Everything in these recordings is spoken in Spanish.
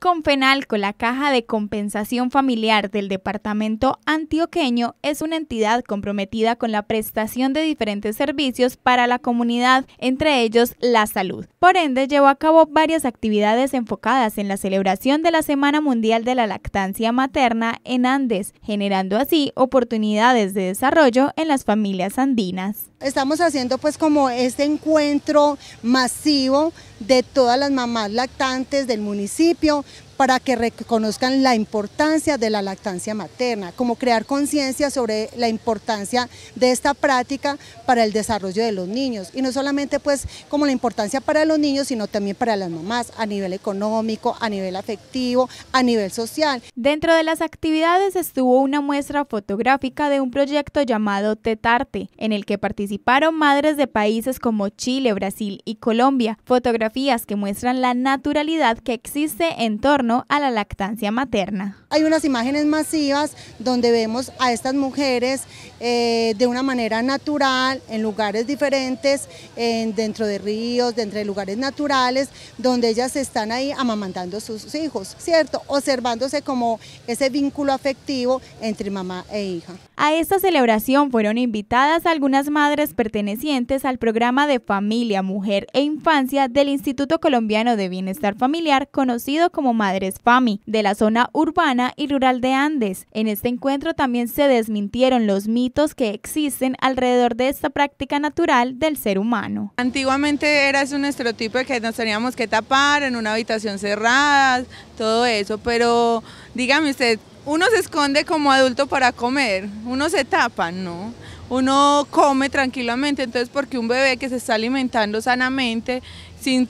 Confenalco, la Caja de Compensación Familiar del Departamento Antioqueño, es una entidad comprometida con la prestación de diferentes servicios para la comunidad, entre ellos la salud. Por ende, llevó a cabo varias actividades enfocadas en la celebración de la Semana Mundial de la Lactancia Materna en Andes, generando así oportunidades de desarrollo en las familias andinas. Estamos haciendo pues como este encuentro masivo de todas las mamás lactantes del municipio para que reconozcan la importancia de la lactancia materna, como crear conciencia sobre la importancia de esta práctica para el desarrollo de los niños y no solamente pues como la importancia para los niños, sino también para las mamás a nivel económico, a nivel afectivo, a nivel social. Dentro de las actividades estuvo una muestra fotográfica de un proyecto llamado Tetarte, en el que participaron madres de países como Chile, Brasil y Colombia, fotografías que muestran la naturalidad que existe en torno a la lactancia materna. Hay unas imágenes masivas donde vemos a estas mujeres eh, de una manera natural, en lugares diferentes, dentro de ríos, dentro de lugares naturales, donde ellas están ahí amamantando a sus hijos, ¿cierto? Observándose como ese vínculo afectivo entre mamá e hija. A esta celebración fueron invitadas algunas madres pertenecientes al programa de familia, mujer e infancia del Instituto Colombiano de Bienestar Familiar, conocido como Madre Mujeres FAMI de la zona urbana y rural de Andes. En este encuentro también se desmintieron los mitos que existen alrededor de esta práctica natural del ser humano. Antiguamente era un estereotipo que nos teníamos que tapar en una habitación cerrada, todo eso, pero dígame usted, uno se esconde como adulto para comer, uno se tapa, ¿no? Uno come tranquilamente, entonces porque un bebé que se está alimentando sanamente, sin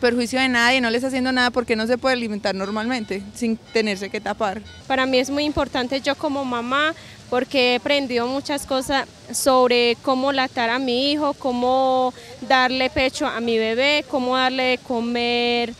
perjuicio de nadie, no les está haciendo nada porque no se puede alimentar normalmente sin tenerse que tapar. Para mí es muy importante yo como mamá porque he aprendido muchas cosas sobre cómo latar a mi hijo, cómo darle pecho a mi bebé, cómo darle de comer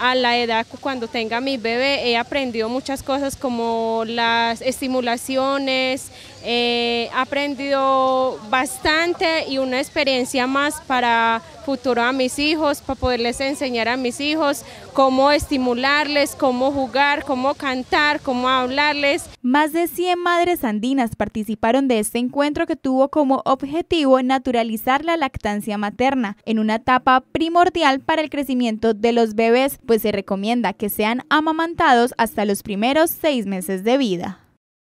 a la edad cuando tenga mi bebé he aprendido muchas cosas como las estimulaciones, He aprendido bastante y una experiencia más para futuro a mis hijos, para poderles enseñar a mis hijos cómo estimularles, cómo jugar, cómo cantar, cómo hablarles. Más de 100 madres andinas participaron de este encuentro que tuvo como objetivo naturalizar la lactancia materna en una etapa primordial para el crecimiento de los bebés, pues se recomienda que sean amamantados hasta los primeros seis meses de vida.